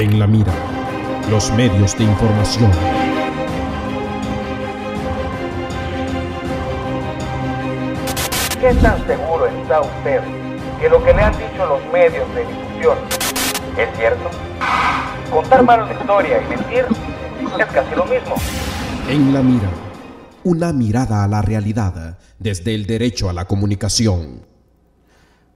En la mira, los medios de información. ¿Qué tan seguro está usted que lo que le han dicho los medios de difusión es cierto? Contar mal la historia y mentir es casi lo mismo. En la mira, una mirada a la realidad desde el derecho a la comunicación.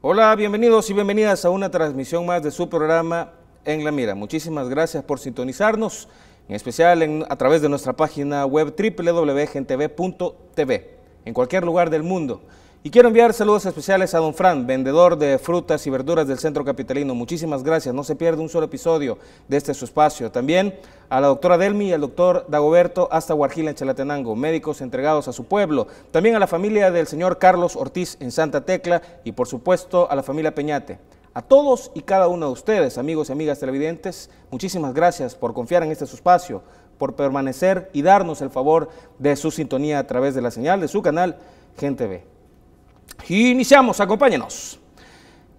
Hola, bienvenidos y bienvenidas a una transmisión más de su programa en la mira. Muchísimas gracias por sintonizarnos, en especial a través de nuestra página web www.gentv.tv, en cualquier lugar del mundo. Y quiero enviar saludos especiales a don Fran, vendedor de frutas y verduras del Centro Capitalino. Muchísimas gracias, no se pierde un solo episodio de este su espacio. También a la doctora Delmi y al doctor Dagoberto hasta en Chalatenango, médicos entregados a su pueblo. También a la familia del señor Carlos Ortiz en Santa Tecla y por supuesto a la familia Peñate. A todos y cada uno de ustedes, amigos y amigas televidentes, muchísimas gracias por confiar en este espacio, por permanecer y darnos el favor de su sintonía a través de la señal de su canal Gente Y Iniciamos, acompáñenos.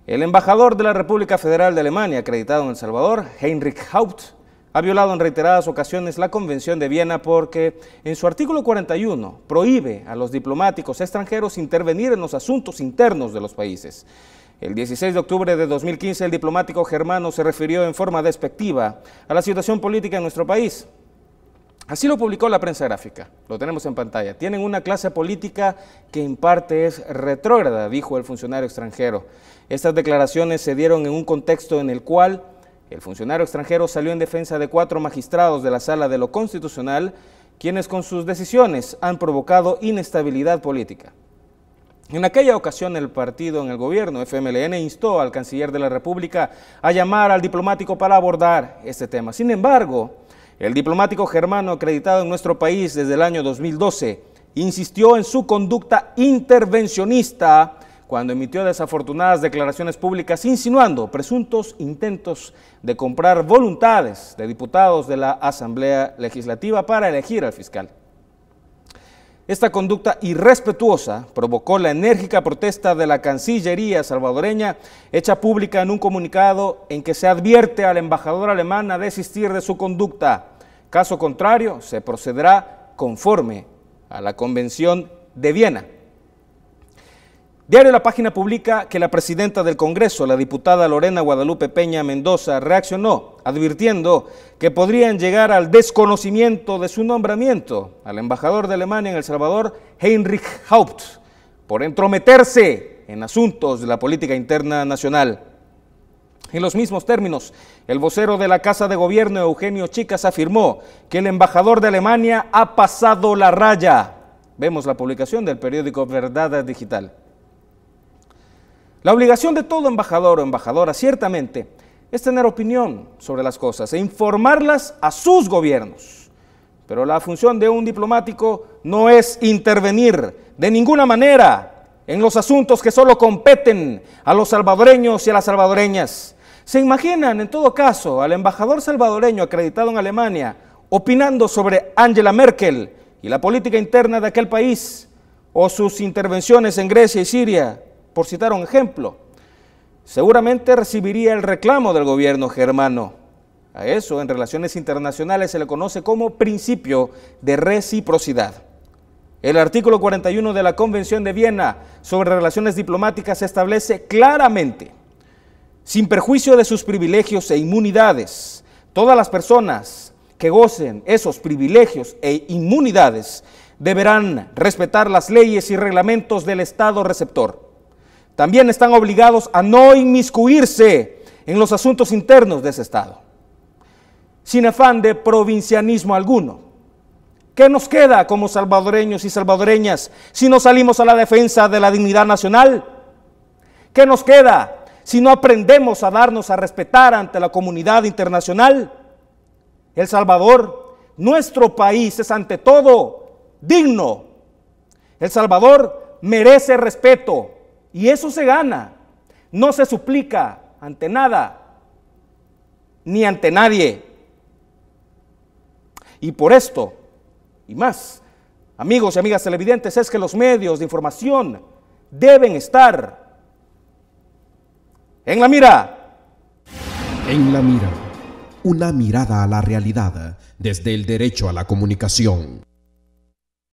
El embajador de la República Federal de Alemania, acreditado en El Salvador, Heinrich Haupt, ha violado en reiteradas ocasiones la Convención de Viena porque en su artículo 41 prohíbe a los diplomáticos extranjeros intervenir en los asuntos internos de los países. El 16 de octubre de 2015, el diplomático germano se refirió en forma despectiva a la situación política en nuestro país. Así lo publicó la prensa gráfica, lo tenemos en pantalla. Tienen una clase política que en parte es retrógrada, dijo el funcionario extranjero. Estas declaraciones se dieron en un contexto en el cual el funcionario extranjero salió en defensa de cuatro magistrados de la Sala de lo Constitucional, quienes con sus decisiones han provocado inestabilidad política. En aquella ocasión el partido en el gobierno FMLN instó al canciller de la República a llamar al diplomático para abordar este tema. Sin embargo, el diplomático germano acreditado en nuestro país desde el año 2012 insistió en su conducta intervencionista cuando emitió desafortunadas declaraciones públicas insinuando presuntos intentos de comprar voluntades de diputados de la Asamblea Legislativa para elegir al fiscal. Esta conducta irrespetuosa provocó la enérgica protesta de la Cancillería salvadoreña, hecha pública en un comunicado en que se advierte al embajador alemán a desistir de su conducta. Caso contrario, se procederá conforme a la Convención de Viena. Diario La Página publica que la presidenta del Congreso, la diputada Lorena Guadalupe Peña Mendoza, reaccionó advirtiendo que podrían llegar al desconocimiento de su nombramiento al embajador de Alemania en El Salvador, Heinrich Haupt, por entrometerse en asuntos de la política interna nacional. En los mismos términos, el vocero de la Casa de Gobierno, Eugenio Chicas, afirmó que el embajador de Alemania ha pasado la raya. Vemos la publicación del periódico Verdad Digital. La obligación de todo embajador o embajadora, ciertamente, es tener opinión sobre las cosas e informarlas a sus gobiernos. Pero la función de un diplomático no es intervenir de ninguna manera en los asuntos que solo competen a los salvadoreños y a las salvadoreñas. ¿Se imaginan, en todo caso, al embajador salvadoreño acreditado en Alemania opinando sobre Angela Merkel y la política interna de aquel país o sus intervenciones en Grecia y Siria? por citar un ejemplo, seguramente recibiría el reclamo del gobierno germano. A eso en relaciones internacionales se le conoce como principio de reciprocidad. El artículo 41 de la Convención de Viena sobre relaciones diplomáticas establece claramente, sin perjuicio de sus privilegios e inmunidades, todas las personas que gocen esos privilegios e inmunidades deberán respetar las leyes y reglamentos del Estado receptor también están obligados a no inmiscuirse en los asuntos internos de ese Estado, sin afán de provincianismo alguno. ¿Qué nos queda como salvadoreños y salvadoreñas si no salimos a la defensa de la dignidad nacional? ¿Qué nos queda si no aprendemos a darnos a respetar ante la comunidad internacional? El Salvador, nuestro país, es ante todo digno. El Salvador merece respeto y eso se gana. No se suplica ante nada, ni ante nadie. Y por esto, y más, amigos y amigas televidentes, es que los medios de información deben estar en la mira. En la mira. Una mirada a la realidad desde el derecho a la comunicación.